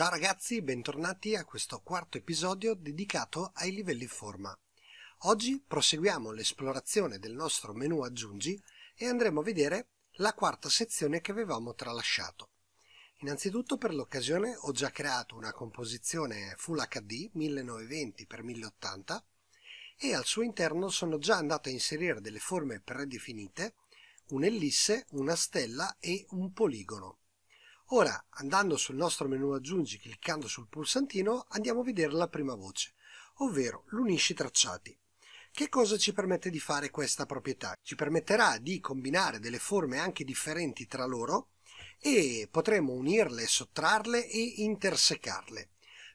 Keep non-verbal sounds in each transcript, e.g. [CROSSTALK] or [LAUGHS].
Ciao ragazzi, bentornati a questo quarto episodio dedicato ai livelli forma. Oggi proseguiamo l'esplorazione del nostro menu aggiungi e andremo a vedere la quarta sezione che avevamo tralasciato. Innanzitutto per l'occasione ho già creato una composizione Full HD 1920x1080 e al suo interno sono già andato a inserire delle forme predefinite, un'ellisse, una stella e un poligono. Ora, andando sul nostro menu aggiungi cliccando sul pulsantino, andiamo a vedere la prima voce, ovvero l'unisci tracciati. Che cosa ci permette di fare questa proprietà? Ci permetterà di combinare delle forme anche differenti tra loro e potremo unirle, sottrarle e intersecarle.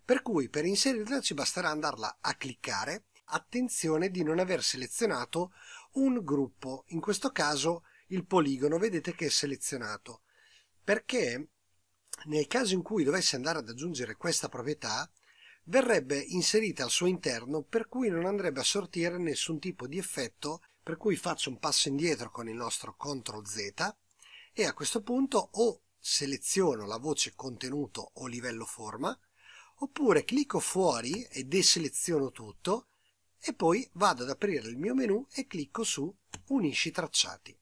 Per cui per inserirla ci basterà andarla a cliccare, attenzione di non aver selezionato un gruppo, in questo caso il poligono, vedete che è selezionato, perché nel caso in cui dovesse andare ad aggiungere questa proprietà, verrebbe inserita al suo interno per cui non andrebbe a sortire nessun tipo di effetto, per cui faccio un passo indietro con il nostro CTRL Z e a questo punto o seleziono la voce contenuto o livello forma, oppure clicco fuori e deseleziono tutto e poi vado ad aprire il mio menu e clicco su Unisci tracciati.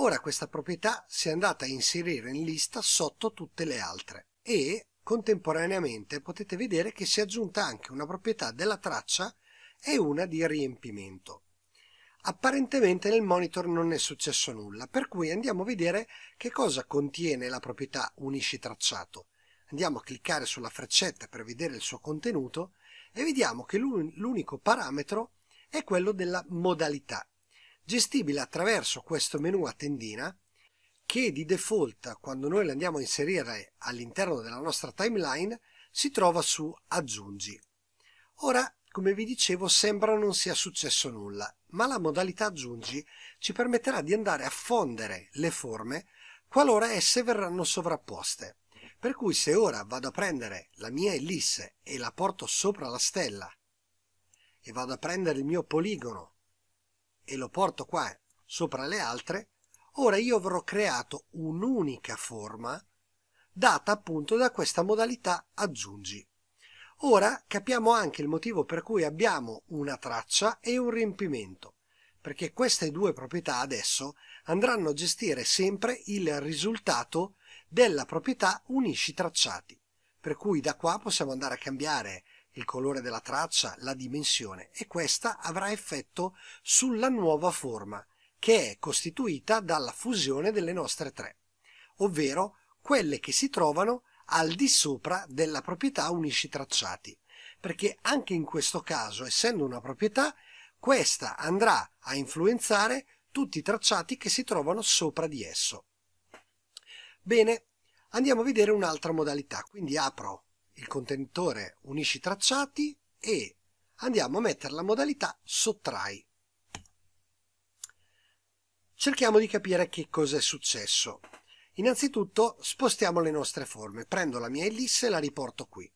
Ora questa proprietà si è andata a inserire in lista sotto tutte le altre e contemporaneamente potete vedere che si è aggiunta anche una proprietà della traccia e una di riempimento. Apparentemente nel monitor non è successo nulla, per cui andiamo a vedere che cosa contiene la proprietà unisci tracciato. Andiamo a cliccare sulla freccetta per vedere il suo contenuto e vediamo che l'unico parametro è quello della modalità gestibile attraverso questo menu a tendina che di default quando noi l'andiamo a inserire all'interno della nostra timeline si trova su aggiungi. Ora, come vi dicevo, sembra non sia successo nulla, ma la modalità aggiungi ci permetterà di andare a fondere le forme qualora esse verranno sovrapposte. Per cui se ora vado a prendere la mia ellisse e la porto sopra la stella e vado a prendere il mio poligono e lo porto qua sopra le altre, ora io avrò creato un'unica forma data appunto da questa modalità aggiungi. Ora capiamo anche il motivo per cui abbiamo una traccia e un riempimento, perché queste due proprietà adesso andranno a gestire sempre il risultato della proprietà unisci tracciati. Per cui da qua possiamo andare a cambiare il colore della traccia, la dimensione e questa avrà effetto sulla nuova forma che è costituita dalla fusione delle nostre tre, ovvero quelle che si trovano al di sopra della proprietà unisci tracciati, perché anche in questo caso, essendo una proprietà, questa andrà a influenzare tutti i tracciati che si trovano sopra di esso. Bene, andiamo a vedere un'altra modalità, quindi apro il contenitore unisci tracciati e andiamo a mettere la modalità sottrai. Cerchiamo di capire che cosa è successo. Innanzitutto spostiamo le nostre forme, prendo la mia ellisse e la riporto qui.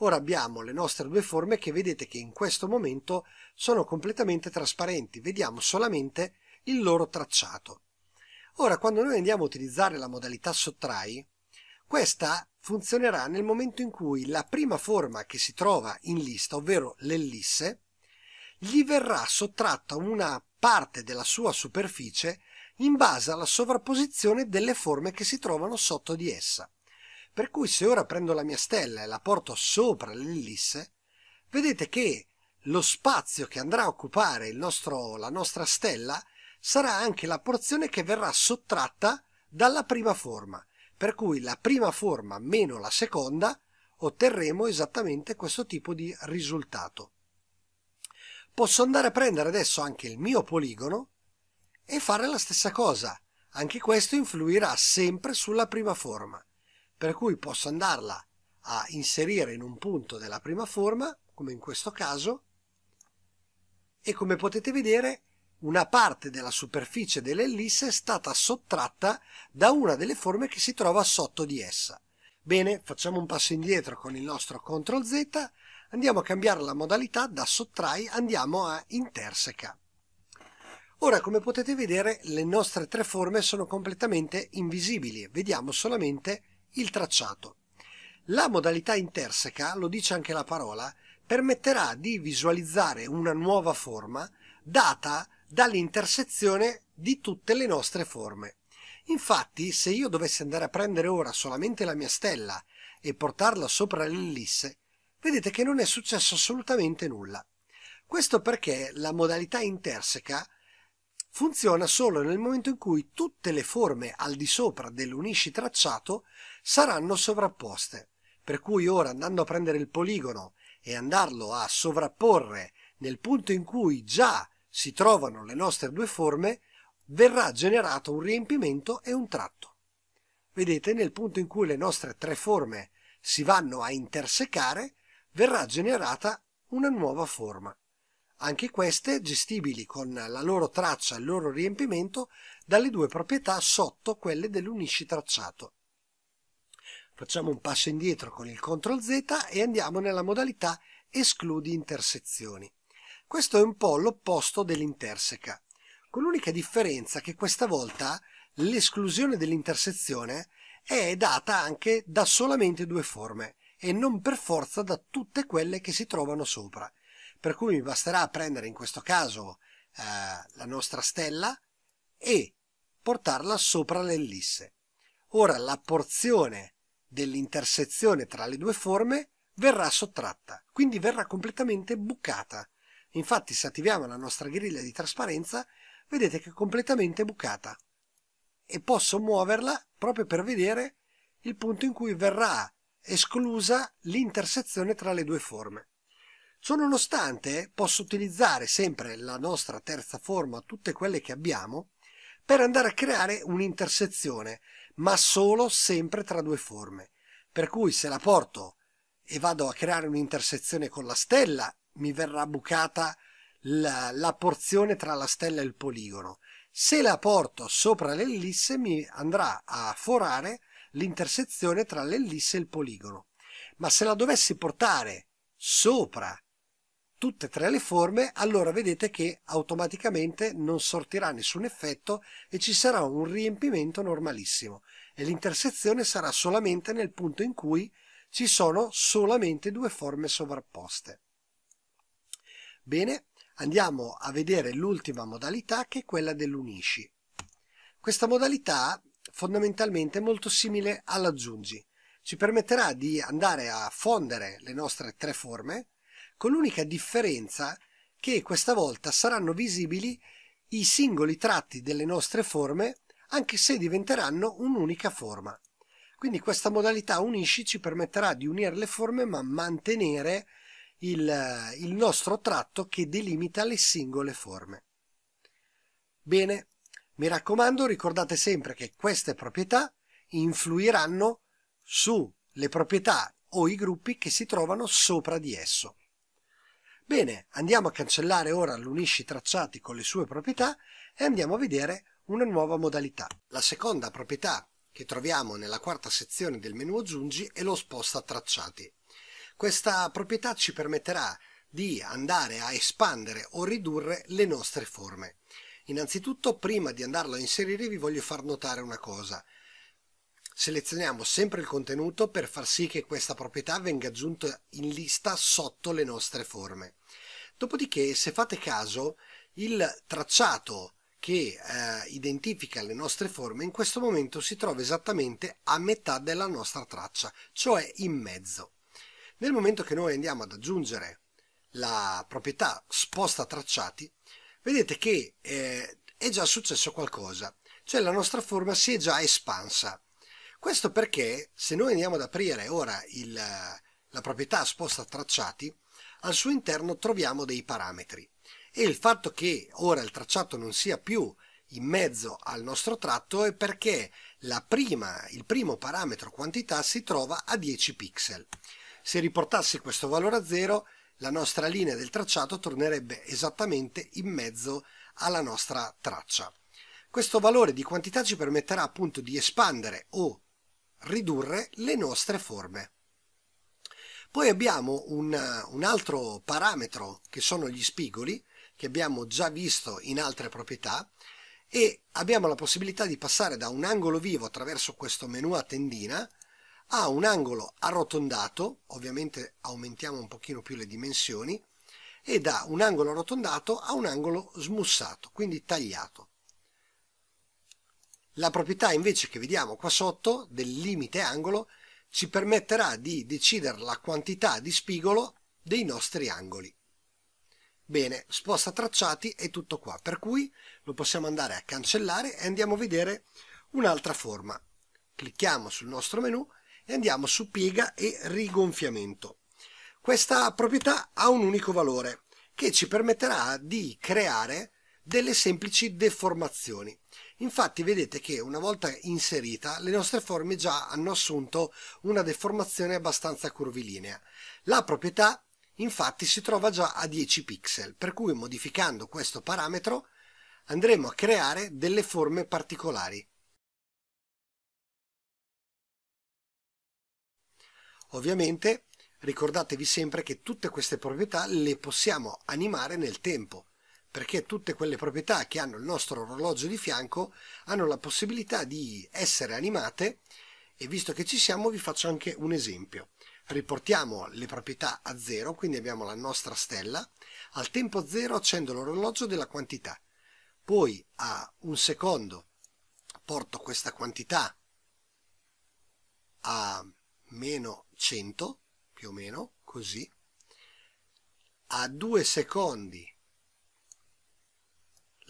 Ora abbiamo le nostre due forme che vedete che in questo momento sono completamente trasparenti, vediamo solamente il loro tracciato. Ora quando noi andiamo a utilizzare la modalità sottrai, questa funzionerà nel momento in cui la prima forma che si trova in lista, ovvero l'ellisse, gli verrà sottratta una parte della sua superficie in base alla sovrapposizione delle forme che si trovano sotto di essa. Per cui se ora prendo la mia stella e la porto sopra l'ellisse, vedete che lo spazio che andrà a occupare nostro, la nostra stella sarà anche la porzione che verrà sottratta dalla prima forma per cui la prima forma meno la seconda otterremo esattamente questo tipo di risultato. Posso andare a prendere adesso anche il mio poligono e fare la stessa cosa. Anche questo influirà sempre sulla prima forma, per cui posso andarla a inserire in un punto della prima forma, come in questo caso, e come potete vedere una parte della superficie dell'ellisse è stata sottratta da una delle forme che si trova sotto di essa. Bene, facciamo un passo indietro con il nostro CTRL Z, andiamo a cambiare la modalità da sottrai, andiamo a interseca. Ora, come potete vedere, le nostre tre forme sono completamente invisibili, vediamo solamente il tracciato. La modalità interseca, lo dice anche la parola, permetterà di visualizzare una nuova forma data dall'intersezione di tutte le nostre forme. Infatti, se io dovessi andare a prendere ora solamente la mia stella e portarla sopra l'ellisse, vedete che non è successo assolutamente nulla. Questo perché la modalità interseca funziona solo nel momento in cui tutte le forme al di sopra dell'unisci tracciato saranno sovrapposte. Per cui ora andando a prendere il poligono e andarlo a sovrapporre nel punto in cui già si trovano le nostre due forme, verrà generato un riempimento e un tratto. Vedete, nel punto in cui le nostre tre forme si vanno a intersecare, verrà generata una nuova forma. Anche queste gestibili con la loro traccia e il loro riempimento dalle due proprietà sotto quelle dell'unisci tracciato. Facciamo un passo indietro con il CTRL Z e andiamo nella modalità escludi intersezioni. Questo è un po' l'opposto dell'interseca, con l'unica differenza che questa volta l'esclusione dell'intersezione è data anche da solamente due forme e non per forza da tutte quelle che si trovano sopra. Per cui mi basterà prendere in questo caso eh, la nostra stella e portarla sopra l'ellisse. Ora la porzione dell'intersezione tra le due forme verrà sottratta, quindi verrà completamente bucata Infatti se attiviamo la nostra griglia di trasparenza vedete che è completamente bucata e posso muoverla proprio per vedere il punto in cui verrà esclusa l'intersezione tra le due forme. Ciononostante posso utilizzare sempre la nostra terza forma, tutte quelle che abbiamo, per andare a creare un'intersezione, ma solo sempre tra due forme. Per cui se la porto e vado a creare un'intersezione con la stella, mi verrà bucata la, la porzione tra la stella e il poligono. Se la porto sopra l'ellisse mi andrà a forare l'intersezione tra l'ellisse e il poligono. Ma se la dovessi portare sopra tutte e tre le forme, allora vedete che automaticamente non sortirà nessun effetto e ci sarà un riempimento normalissimo e l'intersezione sarà solamente nel punto in cui ci sono solamente due forme sovrapposte. Bene, andiamo a vedere l'ultima modalità che è quella dell'unisci. Questa modalità fondamentalmente è molto simile all'aggiungi. Ci permetterà di andare a fondere le nostre tre forme con l'unica differenza che questa volta saranno visibili i singoli tratti delle nostre forme anche se diventeranno un'unica forma. Quindi questa modalità unisci ci permetterà di unire le forme ma mantenere il, eh, il nostro tratto che delimita le singole forme. Bene, mi raccomando ricordate sempre che queste proprietà influiranno sulle proprietà o i gruppi che si trovano sopra di esso. Bene, andiamo a cancellare ora l'unisci tracciati con le sue proprietà e andiamo a vedere una nuova modalità. La seconda proprietà che troviamo nella quarta sezione del menu aggiungi è lo sposta tracciati. Questa proprietà ci permetterà di andare a espandere o ridurre le nostre forme. Innanzitutto, prima di andarlo a inserire, vi voglio far notare una cosa. Selezioniamo sempre il contenuto per far sì che questa proprietà venga aggiunta in lista sotto le nostre forme. Dopodiché, se fate caso, il tracciato che eh, identifica le nostre forme in questo momento si trova esattamente a metà della nostra traccia, cioè in mezzo. Nel momento che noi andiamo ad aggiungere la proprietà sposta tracciati, vedete che eh, è già successo qualcosa, cioè la nostra forma si è già espansa. Questo perché se noi andiamo ad aprire ora il, la proprietà sposta tracciati, al suo interno troviamo dei parametri e il fatto che ora il tracciato non sia più in mezzo al nostro tratto è perché prima, il primo parametro quantità si trova a 10 pixel se riportassi questo valore a zero, la nostra linea del tracciato tornerebbe esattamente in mezzo alla nostra traccia. Questo valore di quantità ci permetterà appunto di espandere o ridurre le nostre forme. Poi abbiamo un, un, altro parametro che sono gli spigoli, che abbiamo già visto in altre proprietà, e abbiamo la possibilità di passare da un angolo vivo attraverso questo menu a tendina ha un angolo arrotondato, ovviamente aumentiamo un pochino più le dimensioni, e da un angolo arrotondato a un angolo smussato, quindi tagliato. La proprietà invece che vediamo qua sotto del limite angolo ci permetterà di decidere la quantità di spigolo dei nostri angoli. Bene, sposta tracciati è tutto qua, per cui lo possiamo andare a cancellare e andiamo a vedere un'altra forma. Clicchiamo sul nostro menu e andiamo su piega e rigonfiamento. Questa proprietà ha un unico valore che ci permetterà di creare delle semplici deformazioni. Infatti vedete che una volta inserita le nostre forme già hanno assunto una deformazione abbastanza curvilinea. La proprietà infatti si trova già a 10 pixel, per cui modificando questo parametro andremo a creare delle forme particolari. Ovviamente ricordatevi sempre che tutte queste proprietà le possiamo animare nel tempo, perché tutte quelle proprietà che hanno il nostro orologio di fianco hanno la possibilità di essere animate e visto che ci siamo vi faccio anche un esempio. Riportiamo le proprietà a zero, quindi abbiamo la nostra stella, al tempo zero accendo l'orologio della quantità, poi a un secondo porto questa quantità a meno 100 più o meno così a 2 secondi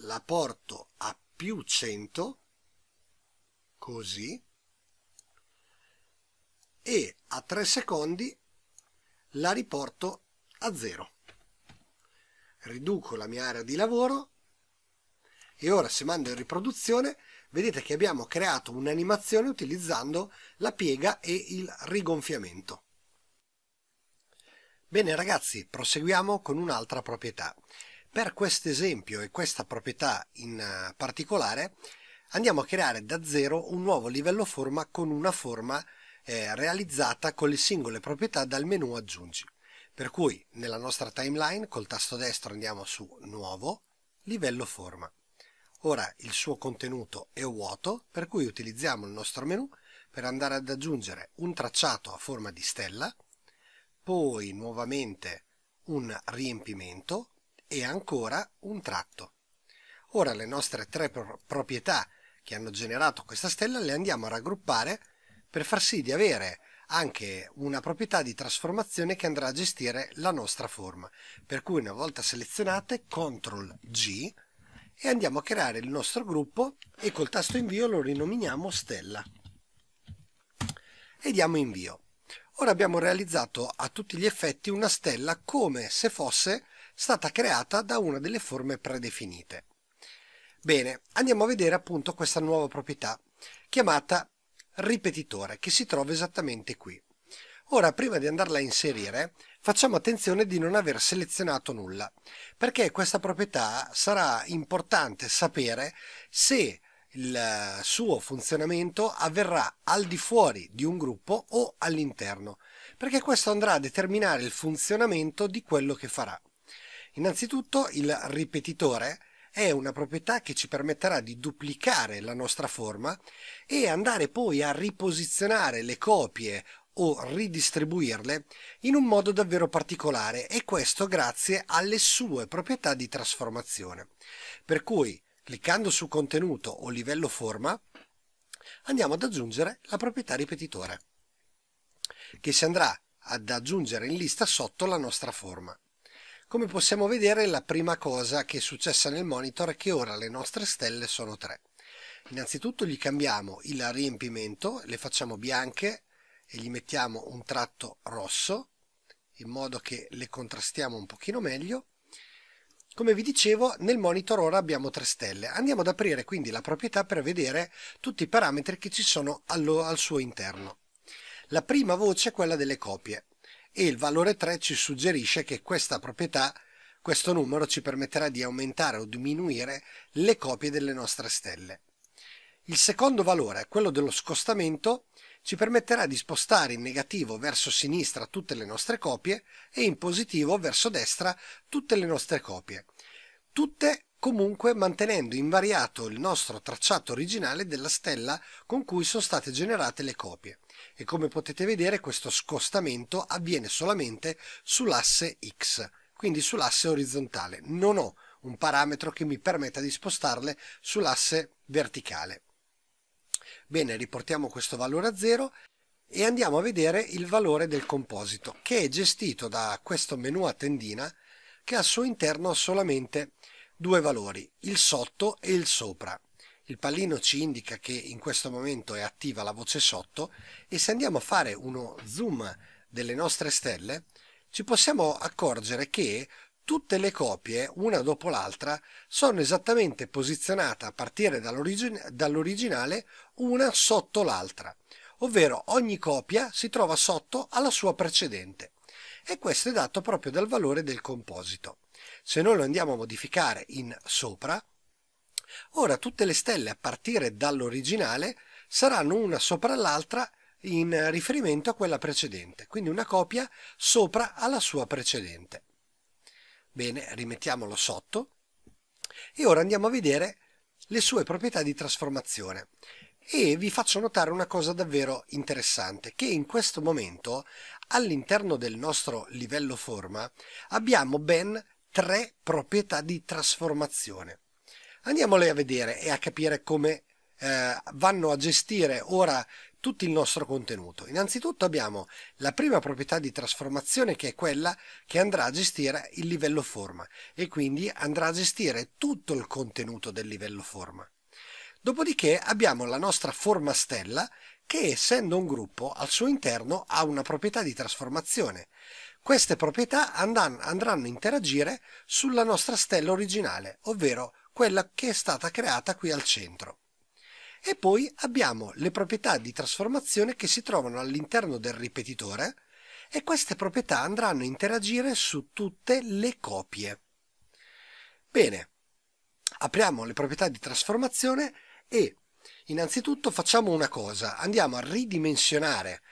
la porto a più 100 così e a 3 secondi la riporto a 0 riduco la mia area di lavoro e ora se mando in riproduzione vedete che abbiamo creato un'animazione utilizzando la piega e il rigonfiamento. Bene ragazzi, proseguiamo con un'altra proprietà. Per questo esempio e questa proprietà in eh, particolare andiamo a creare da zero un nuovo livello forma con una forma eh, realizzata con le singole proprietà dal menu aggiungi. Per cui nella nostra timeline col tasto destro andiamo su nuovo, livello forma. Ora il suo contenuto è vuoto, per cui utilizziamo il nostro menu per andare ad aggiungere un tracciato a forma di stella, poi nuovamente un riempimento e ancora un tratto. Ora le nostre tre pro proprietà che hanno generato questa stella le andiamo a raggruppare per far sì di avere anche una proprietà di trasformazione che andrà a gestire la nostra forma. Per cui una volta selezionate, CTRL G, e andiamo a creare il nostro gruppo e col tasto invio lo rinominiamo stella e diamo invio. Ora abbiamo realizzato a tutti gli effetti una stella come se fosse stata creata da una delle forme predefinite. Bene, andiamo a vedere appunto questa nuova proprietà chiamata ripetitore che si trova esattamente qui. Ora prima di andarla a inserire facciamo attenzione di non aver selezionato nulla, perché questa proprietà sarà importante sapere se il suo funzionamento avverrà al di fuori di un gruppo o all'interno, perché questo andrà a determinare il funzionamento di quello che farà. Innanzitutto il ripetitore è una proprietà che ci permetterà di duplicare la nostra forma e andare poi a riposizionare le copie o ridistribuirle in un modo davvero particolare e questo grazie alle sue proprietà di trasformazione. Per cui, cliccando su contenuto o livello forma, andiamo ad aggiungere la proprietà ripetitore, che si andrà ad aggiungere in lista sotto la nostra forma. Come possiamo vedere la prima cosa che è successa nel monitor è che ora le nostre stelle sono tre. Innanzitutto gli cambiamo il riempimento, le facciamo bianche e gli mettiamo un tratto rosso in modo che le contrastiamo un pochino meglio come vi dicevo nel monitor ora abbiamo tre stelle andiamo ad aprire quindi la proprietà per vedere tutti i parametri che ci sono allo, al suo interno la prima voce è quella delle copie e il valore 3 ci suggerisce che questa proprietà questo numero ci permetterà di aumentare o diminuire le copie delle nostre stelle. Il secondo valore, quello dello scostamento, ci permetterà di spostare in negativo verso sinistra tutte le nostre copie e in positivo verso destra tutte le nostre copie, tutte comunque mantenendo invariato il nostro tracciato originale della stella con cui sono state generate le copie e come potete vedere questo scostamento avviene solamente sull'asse X, quindi sull'asse orizzontale, non ho un parametro che mi permetta di spostarle sull'asse verticale. Bene, riportiamo questo valore a 0 e andiamo a vedere il valore del composito che è gestito da questo menu a tendina che al suo interno ha solamente due valori, il sotto e il sopra. Il pallino ci indica che in questo momento è attiva la voce sotto e se andiamo a fare uno zoom delle nostre stelle ci possiamo accorgere che tutte le copie, una dopo l'altra, sono esattamente posizionate a partire dall'origine, dall'originale una sotto l'altra, ovvero ogni copia si trova sotto alla sua precedente. E questo è dato proprio dal valore del composito. Se noi lo andiamo a modificare in sopra, ora tutte le stelle a partire dall'originale saranno una sopra l'altra in riferimento a quella precedente, quindi una copia sopra alla sua precedente. Bene, rimettiamolo sotto e ora andiamo a vedere le sue proprietà di trasformazione e vi faccio notare una cosa davvero interessante che in questo momento all'interno del nostro livello forma abbiamo ben tre proprietà di trasformazione andiamole a vedere e a capire come eh, vanno a gestire ora tutto il nostro contenuto. Innanzitutto abbiamo la prima proprietà di trasformazione che è quella che andrà a gestire il livello forma e quindi andrà a gestire tutto il contenuto del livello forma. Dopodiché abbiamo la nostra forma stella che essendo un gruppo al suo interno ha una proprietà di trasformazione. Queste proprietà andranno a interagire sulla nostra stella originale, ovvero quella che è stata creata qui al centro. E poi abbiamo le proprietà di trasformazione che si trovano all'interno del ripetitore e queste proprietà andranno a interagire su tutte le copie. Bene, apriamo le proprietà di trasformazione e innanzitutto facciamo una cosa, andiamo a ridimensionare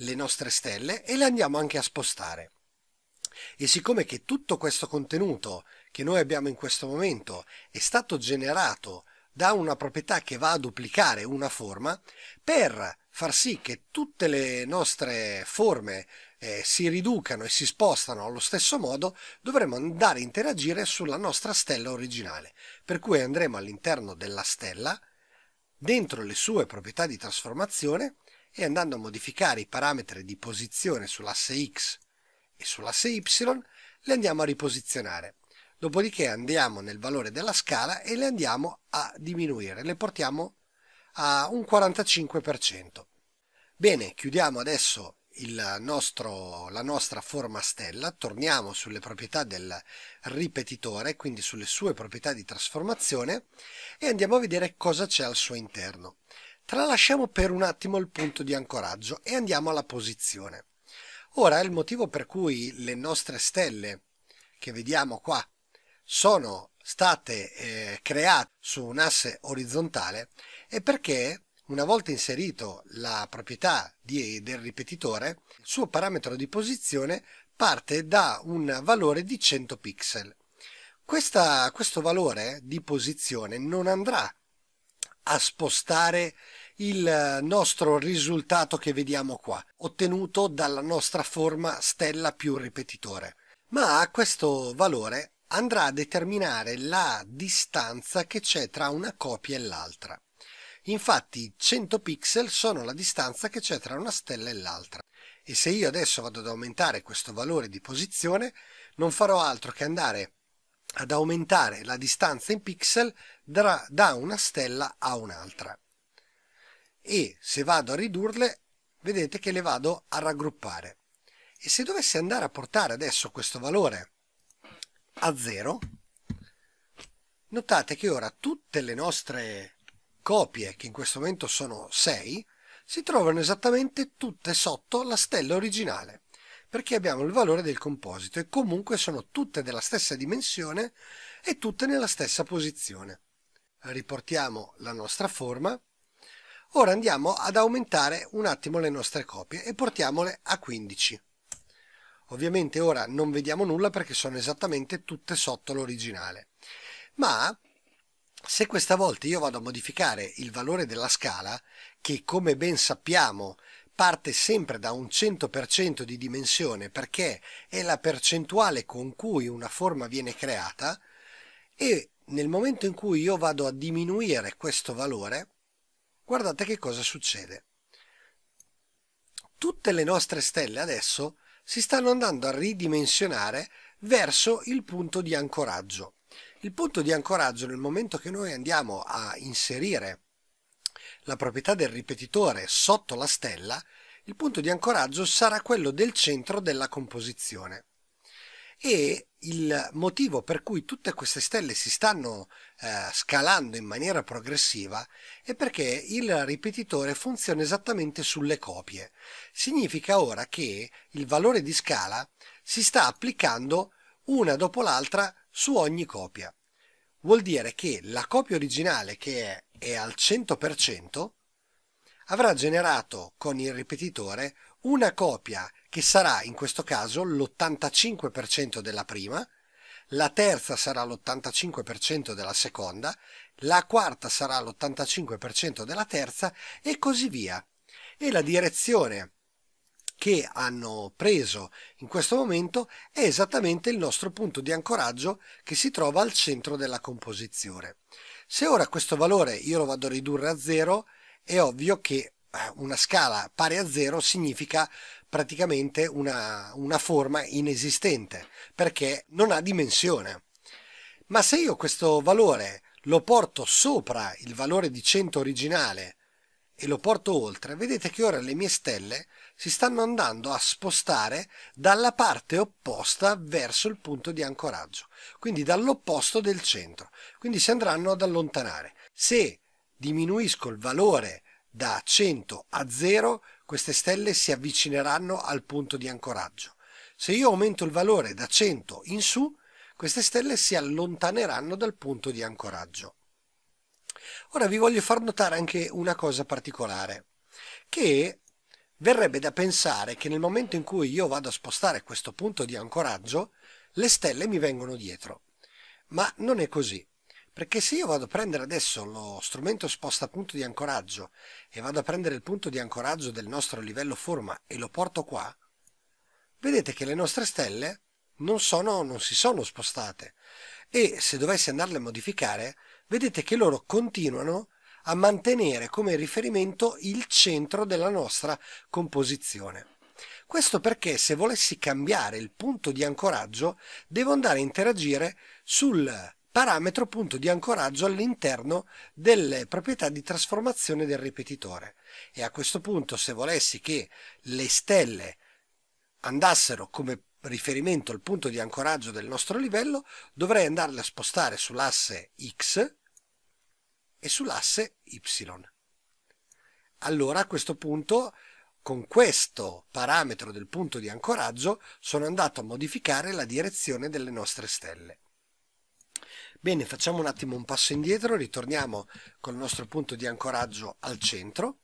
le nostre stelle e le andiamo anche a spostare. E siccome che tutto questo contenuto che noi abbiamo in questo momento è stato generato da una proprietà che va a duplicare una forma per far sì che tutte le nostre forme eh, si riducano e si spostano allo stesso modo, dovremo andare a interagire sulla nostra stella originale. Per cui andremo all'interno della stella, dentro le sue proprietà di trasformazione e andando a modificare i parametri di posizione sull'asse X e sull'asse Y, le andiamo a riposizionare. Dopodiché andiamo nel valore della scala e le andiamo a diminuire, le portiamo a un 45%. Bene, chiudiamo adesso nostro, la nostra forma stella, torniamo sulle proprietà del ripetitore, quindi sulle sue proprietà di trasformazione e andiamo a vedere cosa c'è al suo interno. Tralasciamo per un attimo il punto di ancoraggio e andiamo alla posizione. Ora, il motivo per cui le nostre stelle che vediamo qua sono state eh, create su un asse orizzontale è perché una volta inserito la proprietà di, del ripetitore, il suo parametro di posizione parte da un valore di 100 pixel. Questa, questo valore di posizione non andrà a spostare il nostro risultato che vediamo qua, ottenuto dalla nostra forma stella più ripetitore, ma questo valore andrà a determinare la distanza che c'è tra una copia e l'altra. Infatti 100 pixel sono la distanza che c'è tra una stella e l'altra. E se io adesso vado ad aumentare questo valore di posizione, non farò altro che andare ad aumentare la distanza in pixel da una stella a un'altra. E se vado a ridurle, vedete che le vado a raggruppare. E se dovessi andare a portare adesso questo valore a 0, notate che ora tutte le nostre copie, che in questo momento sono 6, si trovano esattamente tutte sotto la stella originale, perché abbiamo il valore del composito e comunque sono tutte della stessa dimensione e tutte nella stessa posizione. Riportiamo la nostra forma. Ora andiamo ad aumentare un attimo le nostre copie e portiamole a 15. Ovviamente ora non vediamo nulla perché sono esattamente tutte sotto l'originale. Ma se questa volta io vado a modificare il valore della scala, che come ben sappiamo parte sempre da un 100% di dimensione perché è la percentuale con cui una forma viene creata, e nel momento in cui io vado a diminuire questo valore, guardate che cosa succede. Tutte le nostre stelle adesso si stanno andando a ridimensionare verso il punto di ancoraggio. Il punto di ancoraggio nel momento che noi andiamo a inserire la proprietà del ripetitore sotto la stella, il punto di ancoraggio sarà quello del centro della composizione. E il motivo per cui tutte queste stelle si stanno eh, scalando in maniera progressiva è perché il ripetitore funziona esattamente sulle copie. Significa ora che il valore di scala si sta applicando una dopo l'altra su ogni copia. Vuol dire che la copia originale che è, è al 100% avrà generato con il ripetitore una copia che sarà in questo caso l'85% della prima la terza sarà l'85% della seconda, la quarta sarà l'85% della terza e così via. E la direzione che hanno preso in questo momento è esattamente il nostro punto di ancoraggio che si trova al centro della composizione. Se ora questo valore io lo vado a ridurre a zero, è ovvio che eh, una scala pari a zero significa praticamente una, una forma inesistente perché non ha dimensione. Ma se io questo valore lo porto sopra il valore di 100 originale e lo porto oltre, vedete che ora le mie stelle si stanno andando a spostare dalla parte opposta verso il punto di ancoraggio, quindi dall'opposto del centro, quindi si andranno ad allontanare. Se diminuisco il valore da 100 a 0, queste stelle si avvicineranno al punto di ancoraggio. Se io aumento il valore da 100 in su, queste stelle si allontaneranno dal punto di ancoraggio. Ora vi voglio far notare anche una cosa particolare, che verrebbe da pensare che nel momento in cui io vado a spostare questo punto di ancoraggio, le stelle mi vengono dietro. Ma non è così. Perché se io vado a prendere adesso lo strumento sposta punto di ancoraggio e vado a prendere il punto di ancoraggio del nostro livello forma e lo porto qua, vedete che le nostre stelle non, sono, non si sono spostate e se dovessi andarle a modificare, vedete che loro continuano a mantenere come riferimento il centro della nostra composizione. Questo perché se volessi cambiare il punto di ancoraggio devo andare a interagire sul parametro punto di ancoraggio all'interno delle proprietà di trasformazione del ripetitore e a questo punto se volessi che le stelle andassero come riferimento al punto di ancoraggio del nostro livello dovrei andarle a spostare sull'asse x e sull'asse y. Allora a questo punto con questo parametro del punto di ancoraggio sono andato a modificare la direzione delle nostre stelle. Bene, facciamo un attimo un passo indietro, ritorniamo con il nostro punto di ancoraggio al centro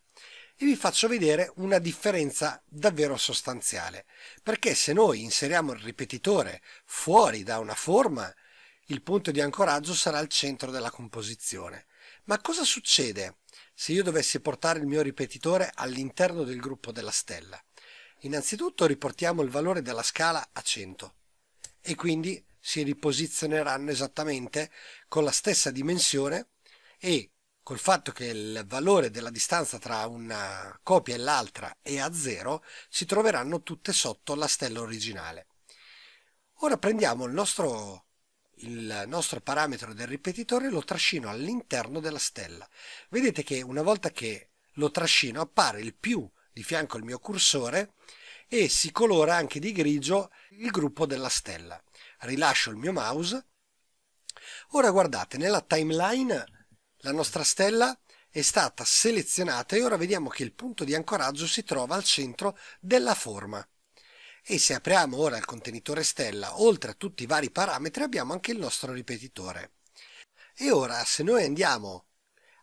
e vi faccio vedere una differenza davvero sostanziale, perché se noi inseriamo il ripetitore fuori da una forma, il punto di ancoraggio sarà al centro della composizione. Ma cosa succede se io dovessi portare il mio ripetitore all'interno del gruppo della stella? Innanzitutto riportiamo il valore della scala a 100 e quindi si riposizioneranno esattamente con la stessa dimensione e col fatto che il valore della distanza tra una copia e l'altra è a zero, si troveranno tutte sotto la stella originale. Ora prendiamo il nostro, il nostro parametro del ripetitore e lo trascino all'interno della stella. Vedete che una volta che lo trascino appare il più di fianco al mio cursore e si colora anche di grigio il gruppo della stella rilascio il mio mouse. Ora guardate, nella timeline la nostra stella è stata selezionata e ora vediamo che il punto di ancoraggio si trova al centro della forma. E se apriamo ora il contenitore stella, oltre a tutti i vari parametri abbiamo anche il nostro ripetitore. E ora se noi andiamo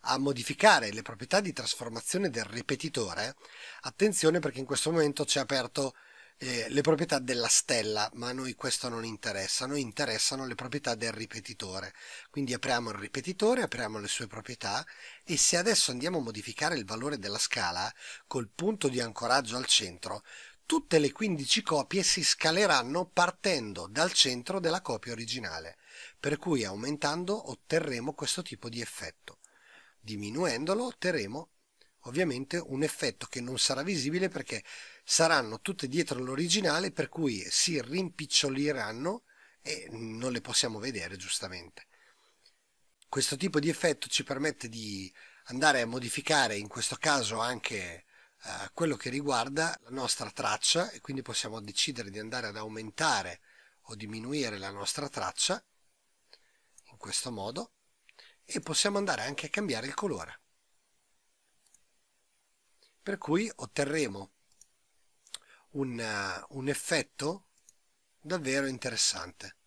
a modificare le proprietà di trasformazione del ripetitore, attenzione perché in questo momento ci è aperto eh, le proprietà della stella, ma a noi questo non interessa, a noi interessano le proprietà del ripetitore. Quindi apriamo il ripetitore, apriamo le sue proprietà e se adesso andiamo a modificare il valore della scala col punto di ancoraggio al centro, tutte le 15 copie si scaleranno partendo dal centro della copia originale, per cui aumentando otterremo questo tipo di effetto. Diminuendolo otterremo ovviamente un effetto che non sarà visibile perché saranno tutte dietro l'originale per cui si rimpiccioliranno e non le possiamo vedere giustamente. Questo tipo di effetto ci permette di andare a modificare in questo caso anche eh, quello che riguarda la nostra traccia e quindi possiamo decidere di andare ad aumentare o diminuire la nostra traccia in questo modo e possiamo andare anche a cambiare il colore. Per cui otterremo un, eh, un effetto davvero interessante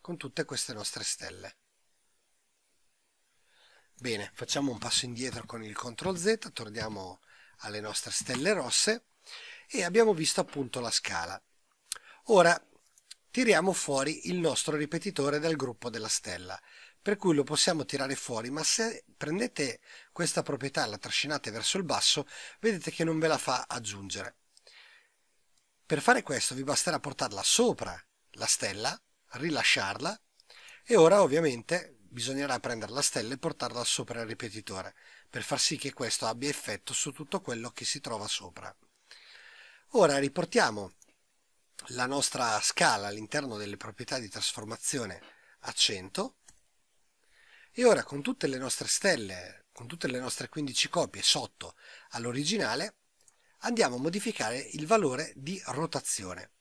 con tutte queste nostre stelle. Bene, facciamo un passo indietro con il CTRL Z, torniamo alle nostre stelle rosse e abbiamo visto appunto la scala. Ora tiriamo fuori il nostro ripetitore dal gruppo della stella, per cui lo possiamo tirare fuori, ma se prendete questa proprietà e la trascinate verso il basso, vedete che non ve la fa aggiungere. Per fare questo vi basterà portarla sopra la stella, rilasciarla e ora ovviamente bisognerà prendere la stella e portarla sopra il ripetitore per far sì che questo abbia effetto su tutto quello che si trova sopra. Ora riportiamo la nostra scala all'interno delle proprietà di trasformazione a 100 e ora con tutte le nostre stelle, con tutte le nostre 15 copie sotto all'originale, andiamo a modificare il valore di rotazione.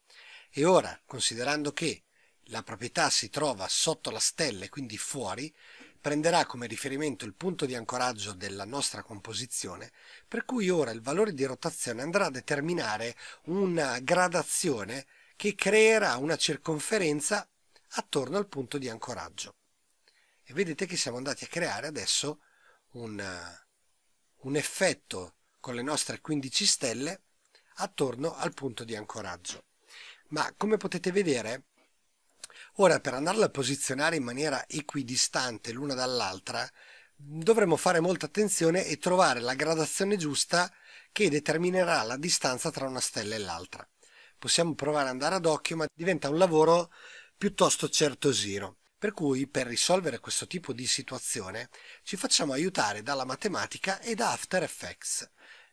E ora, considerando che la proprietà si trova sotto la stella e quindi fuori, prenderà come riferimento il punto di ancoraggio della nostra composizione, per cui ora il valore di rotazione andrà a determinare una gradazione che creerà una circonferenza attorno al punto di ancoraggio. E vedete che siamo andati a creare adesso un, un effetto con le nostre 15 stelle attorno al punto di ancoraggio. Ma come potete vedere, ora per andarla a posizionare in maniera equidistante l'una dall'altra, dovremo fare molta attenzione e trovare la gradazione giusta che determinerà la distanza tra una stella e l'altra. Possiamo provare ad andare ad occhio, ma diventa un lavoro piuttosto certosino. Per cui per risolvere questo tipo di situazione ci facciamo aiutare dalla matematica e da After Effects.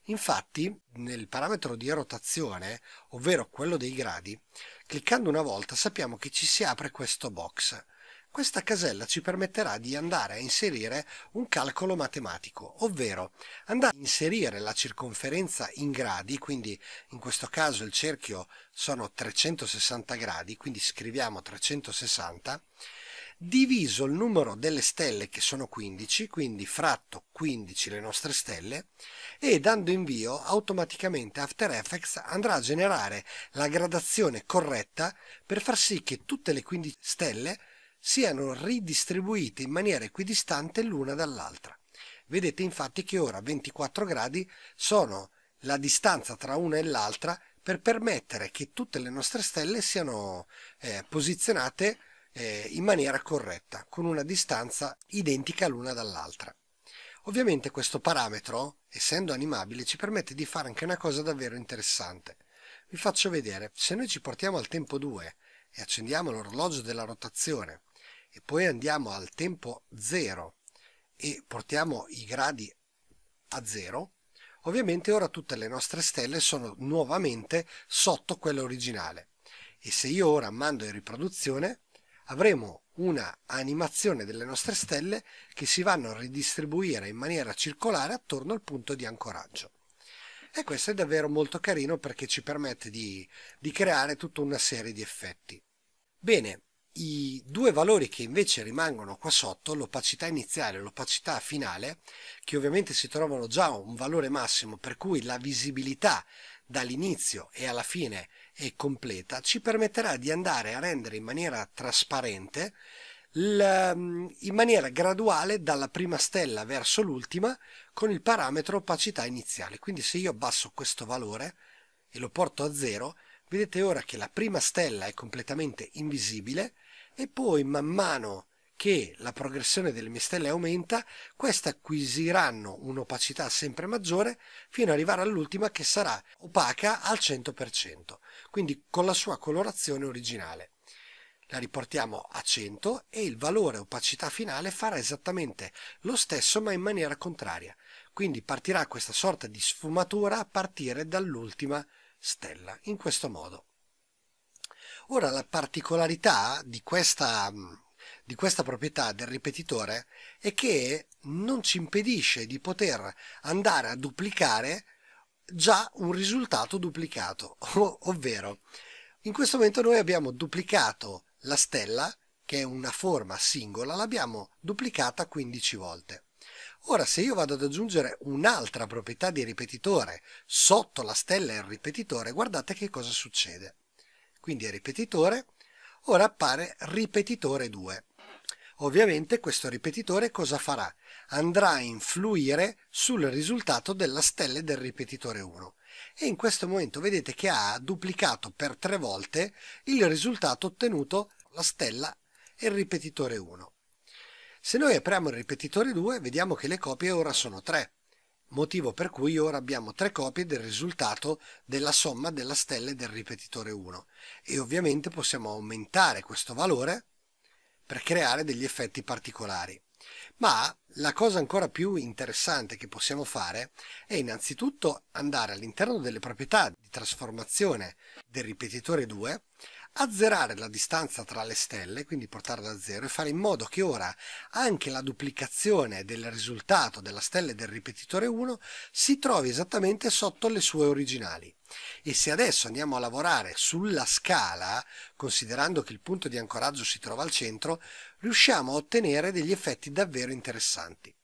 Infatti, nel parametro di rotazione, ovvero quello dei gradi, cliccando una volta sappiamo che ci si apre questo box. Questa casella ci permetterà di andare a inserire un calcolo matematico, ovvero andare a inserire la circonferenza in gradi, quindi in questo caso il cerchio sono 360 gradi, quindi scriviamo 360, diviso il numero delle stelle che sono 15, quindi fratto 15 le nostre stelle, e dando invio automaticamente After Effects andrà a generare la gradazione corretta per far sì che tutte le 15 stelle siano ridistribuite in maniera equidistante l'una dall'altra. Vedete infatti che ora 24 gradi sono la distanza tra una e l'altra per permettere che tutte le nostre stelle siano eh, posizionate eh, in maniera corretta, con una distanza identica l'una dall'altra. Ovviamente questo parametro, essendo animabile, ci permette di fare anche una cosa davvero interessante. Vi faccio vedere, se noi ci portiamo al tempo 2 e accendiamo l'orologio della rotazione e poi andiamo al tempo 0 e portiamo i gradi a 0, ovviamente ora tutte le nostre stelle sono nuovamente sotto quella originale. E se io ora mando in riproduzione, avremo una animazione delle nostre stelle che si vanno a ridistribuire in maniera circolare attorno al punto di ancoraggio. E questo è davvero molto carino perché ci permette di, di creare tutta una serie di effetti. Bene, i due valori che invece rimangono qua sotto, l'opacità iniziale e l'opacità finale, che ovviamente si trovano già a un valore massimo, per cui la visibilità dall'inizio e alla fine e completa ci permetterà di andare a rendere in maniera trasparente mm, in maniera graduale dalla prima stella verso l'ultima con il parametro opacità iniziale. Quindi se io abbasso questo valore e lo porto a zero vedete ora che la prima stella è completamente invisibile e poi man mano che la progressione delle mie stelle aumenta, queste acquisiranno un'opacità sempre maggiore fino ad arrivare all'ultima che sarà opaca al 100%, quindi con la sua colorazione originale. La riportiamo a 100 e il valore opacità finale farà esattamente lo stesso ma in maniera contraria, quindi partirà questa sorta di sfumatura a partire dall'ultima stella, in questo modo. Ora la particolarità di questa di questa proprietà del ripetitore è che non ci impedisce di poter andare a duplicare già un risultato duplicato, [LAUGHS] ovvero in questo momento noi abbiamo duplicato la stella, che è una forma singola, l'abbiamo duplicata 15 volte. Ora, se io vado ad aggiungere un'altra proprietà di ripetitore sotto la stella e il ripetitore, guardate che cosa succede. Quindi è ripetitore, ora appare ripetitore 2. Ovviamente questo ripetitore cosa farà? Andrà a influire sul risultato della stella del ripetitore 1 e in questo momento vedete che ha duplicato per tre volte il risultato ottenuto la stella e il ripetitore 1. Se noi apriamo il ripetitore 2 vediamo che le copie ora sono 3, motivo per cui ora abbiamo tre copie del risultato della somma della stella e del ripetitore 1 e ovviamente possiamo aumentare questo valore per creare degli effetti particolari. Ma la cosa ancora più interessante che possiamo fare è innanzitutto andare all'interno delle proprietà di trasformazione del ripetitore 2, azzerare la distanza tra le stelle, quindi portarla a zero e fare in modo che ora anche la duplicazione del risultato della stella del ripetitore 1 si trovi esattamente sotto le sue originali. E se adesso andiamo a lavorare sulla scala, considerando che il punto di ancoraggio si trova al centro, riusciamo a ottenere degli effetti davvero interessanti.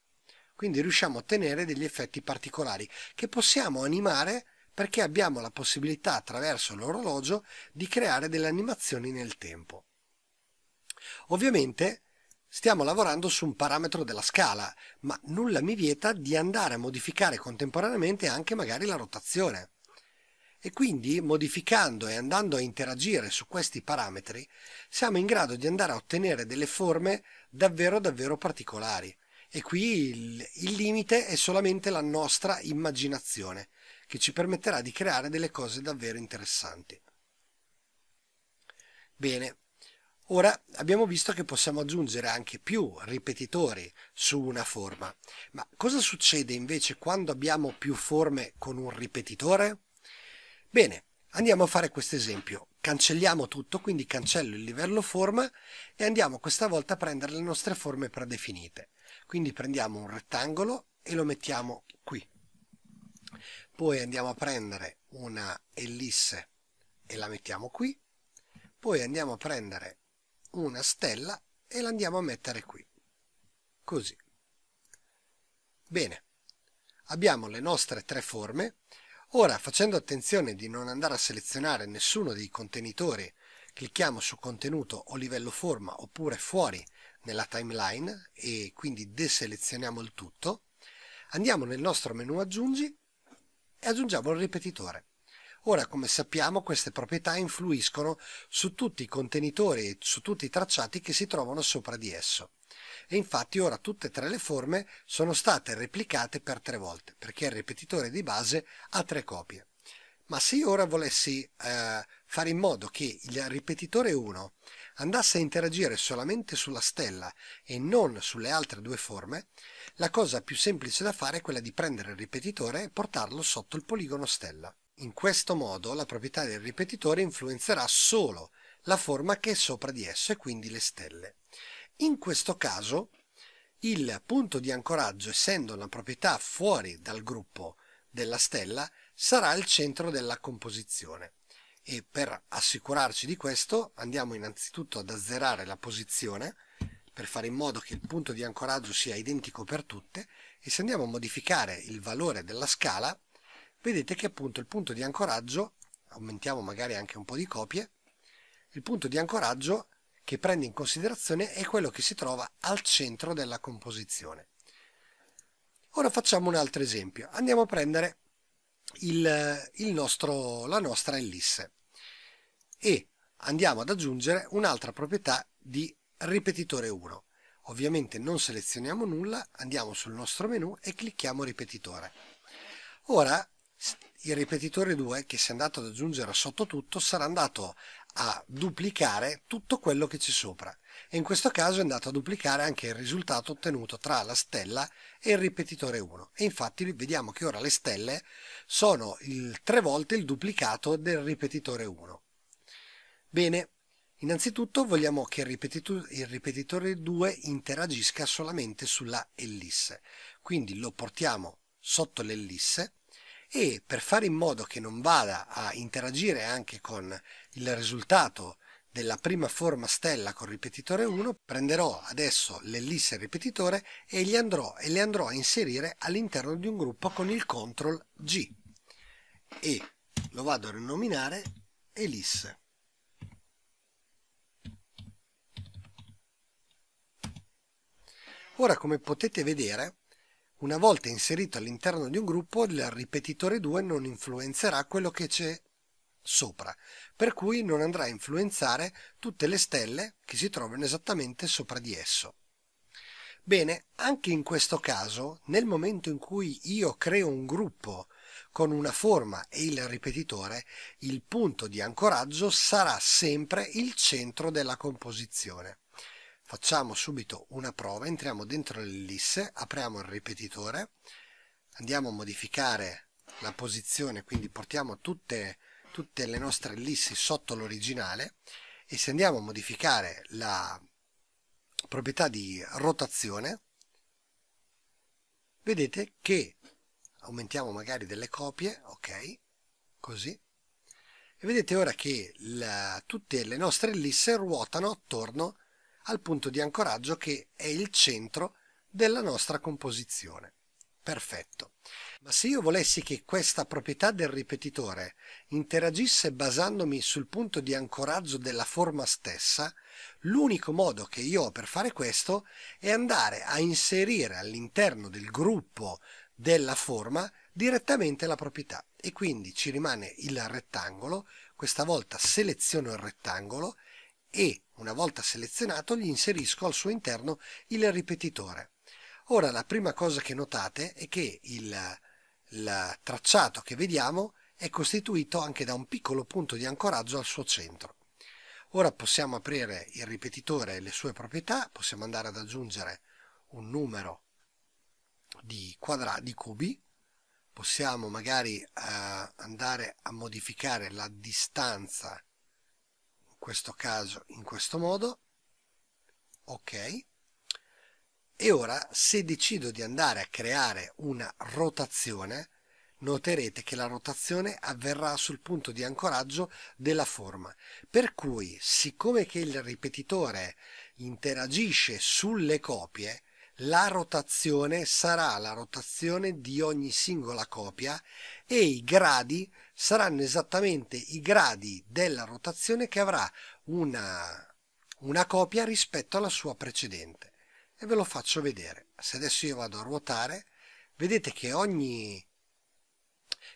Quindi riusciamo a ottenere degli effetti particolari che possiamo animare perché abbiamo la possibilità attraverso l'orologio di creare delle animazioni nel tempo. Ovviamente stiamo lavorando su un parametro della scala, ma nulla mi vieta di andare a modificare contemporaneamente anche magari la rotazione. E quindi modificando e andando a interagire su questi parametri siamo in grado di andare a ottenere delle forme davvero davvero particolari. E qui il, il limite è solamente la nostra immaginazione che ci permetterà di creare delle cose davvero interessanti. Bene, Ora abbiamo visto che possiamo aggiungere anche più ripetitori su una forma, ma cosa succede invece quando abbiamo più forme con un ripetitore? Bene, andiamo a fare questo esempio. Cancelliamo tutto, quindi cancello il livello forma e andiamo questa volta a prendere le nostre forme predefinite. Quindi prendiamo un rettangolo e lo mettiamo qui. Poi andiamo a prendere una ellisse e la mettiamo qui. Poi andiamo a prendere una stella e la andiamo a mettere qui. Così. Bene. Abbiamo le nostre tre forme Ora, facendo attenzione di non andare a selezionare nessuno dei contenitori, clicchiamo su contenuto o livello forma oppure fuori nella timeline e quindi deselezioniamo il tutto. Andiamo nel nostro menu aggiungi e aggiungiamo il ripetitore. Ora, come sappiamo, queste proprietà influiscono su tutti i contenitori e su tutti i tracciati che si trovano sopra di esso e infatti ora tutte e tre le forme sono state replicate per tre volte perché il ripetitore di base ha tre copie. Ma se io ora volessi eh, fare in modo che il ripetitore 1 andasse a interagire solamente sulla stella e non sulle altre due forme, la cosa più semplice da fare è quella di prendere il ripetitore e portarlo sotto il poligono stella. In questo modo la proprietà del ripetitore influenzerà solo la forma che è sopra di esso e quindi le stelle. In questo caso il punto di ancoraggio, essendo una proprietà fuori dal gruppo della stella, sarà il centro della composizione. E per assicurarci di questo andiamo innanzitutto ad azzerare la posizione per fare in modo che il punto di ancoraggio sia identico per tutte e se andiamo a modificare il valore della scala vedete che appunto il punto di ancoraggio aumentiamo magari anche un po' di copie il punto di ancoraggio che prende in considerazione è quello che si trova al centro della composizione. Ora facciamo un altro esempio. Andiamo a prendere il, il nostro, la nostra ellisse e andiamo ad aggiungere un'altra proprietà di ripetitore 1. Ovviamente non selezioniamo nulla, andiamo sul nostro menu e clicchiamo ripetitore. Ora il ripetitore 2 che si è andato ad aggiungere sotto tutto sarà andato a duplicare tutto quello che c'è sopra e in questo caso è andato a duplicare anche il risultato ottenuto tra la stella e il ripetitore 1 e infatti vediamo che ora le stelle sono il, tre volte il duplicato del ripetitore 1 bene innanzitutto vogliamo che il, ripetitu- il ripetitore 2 interagisca solamente sulla ellisse quindi lo portiamo sotto l'ellisse e per fare in modo che non vada a interagire anche con il risultato della prima forma stella con ripetitore 1, prenderò adesso l'ellisse ripetitore e, gli andrò, e le andrò a inserire all'interno di un gruppo con il CTRL G e lo vado a rinominare elisse. Ora come potete vedere una volta inserito all'interno di un gruppo il ripetitore 2 non influenzerà quello che c'è sopra, per cui non andrà a influenzare tutte le stelle che si trovano esattamente sopra di esso. Bene, anche in questo caso, nel momento in cui io creo un gruppo con una forma e il ripetitore, il punto di ancoraggio sarà sempre il centro della composizione. Facciamo subito una prova, entriamo dentro l'ellisse, apriamo il ripetitore, andiamo a modificare la posizione, quindi portiamo tutte le tutte le nostre ellissi sotto l'originale e se andiamo a modificare la proprietà di rotazione vedete che aumentiamo magari delle copie ok così e vedete ora che la, tutte le nostre ellisse ruotano attorno al punto di ancoraggio che è il centro della nostra composizione perfetto ma se io volessi che questa proprietà del ripetitore interagisse basandomi sul punto di ancoraggio della forma stessa, l'unico modo che io ho per fare questo è andare a inserire all'interno del gruppo della forma direttamente la proprietà e quindi ci rimane il rettangolo, questa volta seleziono il rettangolo e una volta selezionato gli inserisco al suo interno il ripetitore. Ora la prima cosa che notate è che il il tracciato che vediamo è costituito anche da un piccolo punto di ancoraggio al suo centro. Ora possiamo aprire il ripetitore e le sue proprietà, possiamo andare ad aggiungere un numero di, di cubi, possiamo magari eh, andare a modificare la distanza, in questo caso in questo modo, ok, e ora se decido di andare a creare una rotazione noterete che la rotazione avverrà sul punto di ancoraggio della forma per cui siccome che il ripetitore interagisce sulle copie la rotazione sarà la rotazione di ogni singola copia e i gradi saranno esattamente i gradi della rotazione che avrà una, una copia rispetto alla sua precedente e ve lo faccio vedere. Se adesso io vado a ruotare, vedete che ogni,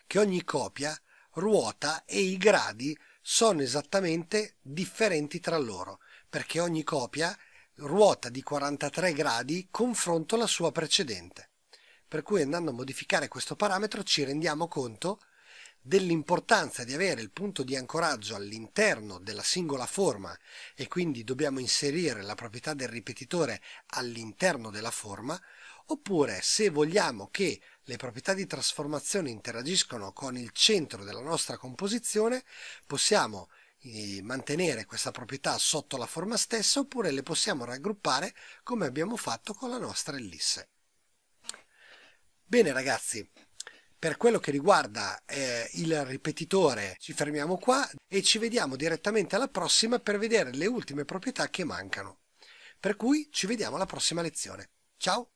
che ogni copia ruota e i gradi sono esattamente differenti tra loro, perché ogni copia ruota di 43 gradi confronto alla sua precedente. Per cui andando a modificare questo parametro ci rendiamo conto dell'importanza di avere il punto di ancoraggio all'interno della singola forma e quindi dobbiamo inserire la proprietà del ripetitore all'interno della forma, oppure se vogliamo che le proprietà di trasformazione interagiscono con il centro della nostra composizione, possiamo eh, mantenere questa proprietà sotto la forma stessa oppure le possiamo raggruppare come abbiamo fatto con la nostra ellisse. Bene ragazzi, per quello che riguarda eh, il ripetitore ci fermiamo qua e ci vediamo direttamente alla prossima per vedere le ultime proprietà che mancano. Per cui ci vediamo alla prossima lezione. Ciao!